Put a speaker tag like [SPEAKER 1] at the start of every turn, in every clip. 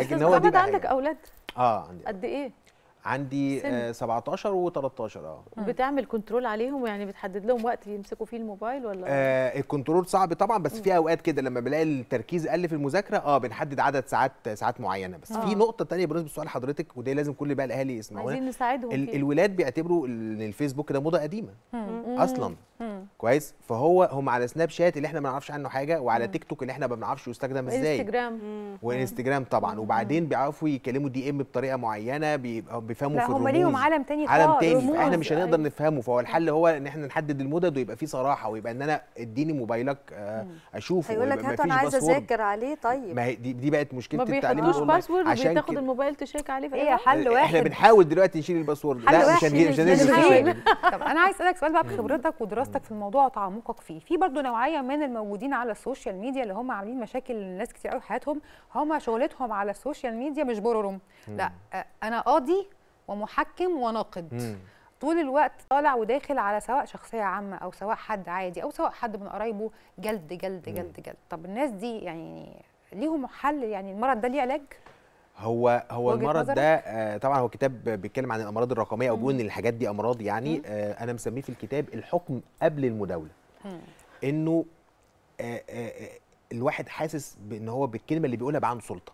[SPEAKER 1] لكن هو دي عندك اولاد اه عندي قد ايه عندي آه، سن. آه 17 و13 اه
[SPEAKER 2] بتعمل كنترول عليهم يعني بتحدد لهم وقت يمسكوا فيه الموبايل ولا
[SPEAKER 1] آه الكنترول صعب طبعا بس في اوقات كده لما بلاقي التركيز قل في المذاكره اه بنحدد عدد ساعات ساعات معينه بس آه. في نقطه ثانيه بالنسبه لسؤال حضرتك ودي لازم كل بقى الاهالي يسمعوها عايزين
[SPEAKER 2] نساعدهم ال
[SPEAKER 1] الولاد بيعتبروا ان الفيسبوك ده موضه قديمه
[SPEAKER 2] مم. اصلا مم.
[SPEAKER 1] كويس فهو هم على سناب شات اللي احنا ما نعرفش عنه حاجه وعلى تيك توك اللي احنا ما بنعرفش يستخدم ازاي انستجرام وانستجرام طبعا وبعدين بيعرفوا يكلموا دي ام بطريقه معينه بيفهموا في الرموز هم ليهم عالم تاني عالم تاني احنا مش هنقدر أيوة. نفهمه فهو الحل هو ان احنا نحدد المدد ويبقى فيه صراحه ويبقى ان انا اديني موبايلك آه، اشوفه هيقول لك هات انا عايز اذاكر
[SPEAKER 2] عليه طيب ما
[SPEAKER 1] هي دي, دي بقت مشكله التعليم الاونلاين عشان تاخد
[SPEAKER 2] الموبايل تشيك عليه ايه حل واحد احنا
[SPEAKER 1] بنحاول دلوقتي نشيل الباسورد لا مش هنجيب مش هنجيب
[SPEAKER 2] طب انا عايز اسالك سؤال بقى بخبرتك ودراستك في الموضوع الموضوع وتعمقك فيه في برضو نوعيه من الموجودين على السوشيال ميديا اللي هم عاملين مشاكل لناس كتير قوي حياتهم هم شغلتهم على السوشيال ميديا مش برورم لا انا قاضي ومحكم وناقد طول الوقت طالع وداخل على سواء شخصيه عامه او سواء حد عادي او سواء حد من قرايبه جلد جلد جلد جلد طب الناس دي يعني ليهم حل يعني المرض ده ليه علاج
[SPEAKER 1] هو هو المرض ده آه طبعا هو كتاب بيتكلم عن الامراض الرقميه او بيقول ان الحاجات دي امراض يعني آه انا مسميه في الكتاب الحكم قبل المداوله انه آه،, آه آه الواحد حاسس بان هو بالكلمه اللي بيقولها بقى عنده سلطه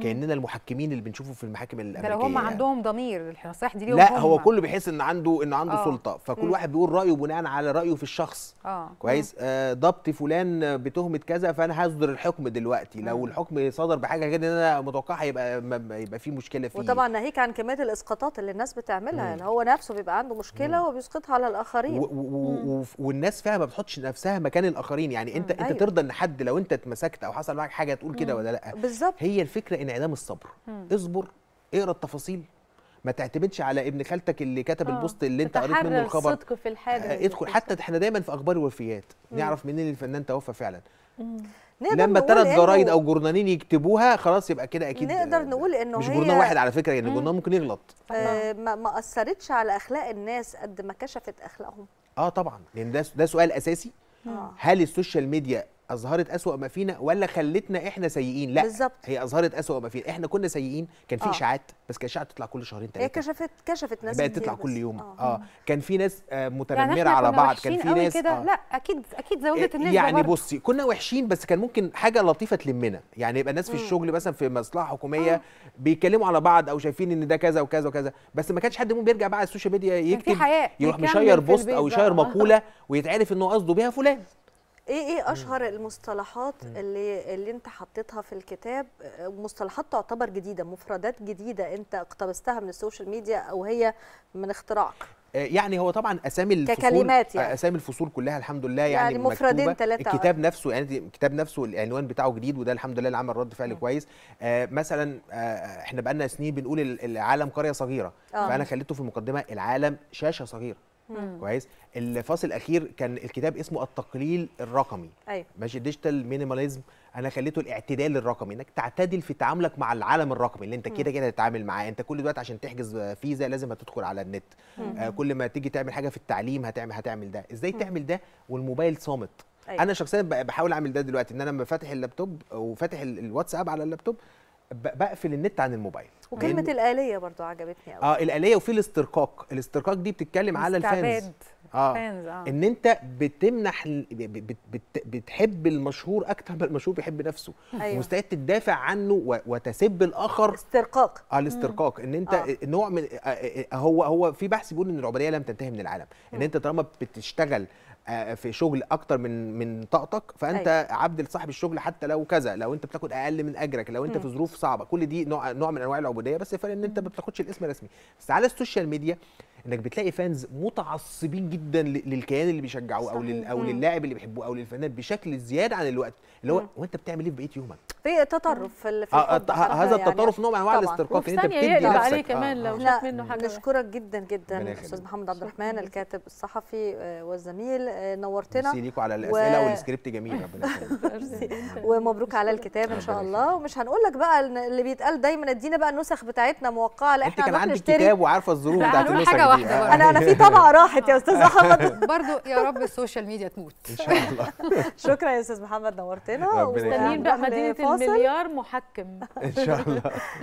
[SPEAKER 1] كاننا المحكمين اللي بنشوفه في المحاكم الامريكيه ده لو هم يعني. عندهم ضمير النصائح دي ليهم لا هو كله بيحس ان عنده ان عنده أوه. سلطه فكل مم. واحد بيقول رايه بناء على رايه في الشخص
[SPEAKER 2] أوه. كويس
[SPEAKER 1] آه ضبط فلان بتهمه كذا فانا هصدر الحكم دلوقتي مم. لو الحكم صدر بحاجه غير انا متوقعها يبقى يبقى في مشكله فيه وطبعا
[SPEAKER 2] ناهيك عن كميه الاسقاطات اللي الناس بتعملها يعني هو نفسه بيبقى عنده مشكله وبيسقطها على الاخرين
[SPEAKER 1] والناس فيها ما بتحطش نفسها مكان الاخرين يعني انت مم. انت أيوه. ترضى ان حد لو انت اتمسكت او حصل معاك حاجه تقول كده ولا لا بالظبط هي الفكره انعدام الصبر مم. اصبر اقرا التفاصيل ما تعتمدش على ابن خالتك اللي كتب أوه. البوست اللي انت قريت منه الخبر صدقه
[SPEAKER 2] في الحاجه آه ادخل
[SPEAKER 1] حتى احنا دايما في اخبار الوفيات نعرف منين الفنان توفى فعلا
[SPEAKER 2] لما ثلاث جرايد او
[SPEAKER 1] جورنالين يكتبوها خلاص يبقى كده اكيد
[SPEAKER 2] نقدر نقول انه مش جورنال واحد على
[SPEAKER 1] فكره يعني الجورنال ممكن يغلط
[SPEAKER 2] آه ما, اثرتش على اخلاق الناس قد ما كشفت اخلاقهم
[SPEAKER 1] اه طبعا لان يعني ده ده سؤال اساسي هل السوشيال ميديا اظهرت اسوا ما فينا ولا خلتنا احنا سيئين لا بالزبط. هي اظهرت اسوا ما فينا احنا كنا سيئين كان في آه. اشاعات بس كانت اشاعات تطلع كل شهرين ثلاثه هي
[SPEAKER 2] كشفت كشفت ناس بقت تطلع كل يوم آه. اه
[SPEAKER 1] كان في ناس آه، يعني متنمره يعني على بعض كان في ناس كده آه. لا
[SPEAKER 2] اكيد اكيد زودت آه، النسبه يعني برضه. بصي
[SPEAKER 1] كنا وحشين بس كان ممكن حاجه لطيفه تلمنا يعني يبقى الناس في الشغل مثلا في مصلحه حكوميه آه. بيتكلموا على بعض او شايفين ان ده كذا وكذا وكذا بس ما كانش حد بيرجع بقى على السوشيال ميديا يكتب
[SPEAKER 2] يروح مشير بوست او يشير مقوله
[SPEAKER 1] ويتعرف انه قصده بيها فلان
[SPEAKER 2] ايه ايه اشهر المصطلحات اللي اللي انت حطيتها في الكتاب آه، مصطلحات تعتبر جديده مفردات جديده انت اقتبستها من السوشيال ميديا او هي من اختراعك
[SPEAKER 1] آه، يعني هو طبعا اسامي الفصول ككلمات يعني. آه، اسامي الفصول كلها الحمد لله يعني, يعني مفردين ثلاثه الكتاب نفسه يعني الكتاب نفسه العنوان بتاعه جديد وده الحمد لله اللي عمل رد فعل كويس آه مثلا آه احنا بقالنا سنين بنقول العالم قريه صغيره آه. فانا خليته في المقدمه العالم شاشه صغيره كويس الفاصل الاخير كان الكتاب اسمه التقليل الرقمي أيوة. ماشي ديجيتال مينيماليزم انا خليته الاعتدال الرقمي انك تعتدل في تعاملك مع العالم الرقمي اللي انت كده كده هتتعامل معاه انت كل دلوقتي عشان تحجز فيزا لازم هتدخل على النت آه كل ما تيجي تعمل حاجه في التعليم هتعمل هتعمل ده ازاي مم. تعمل ده والموبايل صامت أيوة. انا شخصيا بحاول اعمل ده دلوقتي ان انا لما فاتح اللابتوب وفاتح الواتساب على اللابتوب بقفل النت عن الموبايل
[SPEAKER 2] وكلمه الاليه برضو عجبتني قوي اه
[SPEAKER 1] الاليه وفي الاسترقاق الاسترقاق دي بتتكلم على الفانز اه فانز اه ان انت بتمنح بتحب المشهور اكتر ما المشهور بيحب نفسه أيوة. ومستعد تدافع عنه وتسب الاخر استرقاق اه الاسترقاق ان انت آه. نوع من آه، آه، آه، هو هو في بحث بيقول ان العبوديه لم تنتهي من العالم ان انت طالما بتشتغل في شغل اكتر من من طاقتك فانت أيوة. عبد لصاحب الشغل حتى لو كذا لو انت بتاخد اقل من اجرك لو انت م. في ظروف صعبه كل دي نوع نوع من انواع العبوديه بس الفرق ان انت ما بتاخدش الاسم الرسمي بس على السوشيال ميديا انك بتلاقي فانز متعصبين جدا للكيان اللي بيشجعوه او او للاعب اللي بيحبوه او للفنان بشكل زياده عن الوقت اللي هو هو انت بتعمل ايه في بقيه يومك؟
[SPEAKER 2] في تطرف في آه، آه، الحب هذا يعني. التطرف نوع من انواع الاسترقاق يعني انت بتدي نفسك عليه كمان لو شاف منه حاجه نشكرك جدا جدا استاذ محمد عبد الرحمن الكاتب الصحفي آه، والزميل نورتنا ميرسي ليكوا على الاسئله و... والسكريبت
[SPEAKER 1] جميل ربنا
[SPEAKER 2] ومبروك على الكتاب ان شاء الله ومش هنقول لك بقى اللي بيتقال دايما ادينا بقى النسخ بتاعتنا موقعه لا احنا كان عندك كتاب وعارفه الظروف بتاعت النسخ انا انا في طبعه راحت يا استاذ احمد برضو يا رب السوشيال ميديا تموت ان شاء الله شكرا يا استاذ محمد نورتنا مستنيين بقى مدينه الفاصل مليار محكم ان شاء الله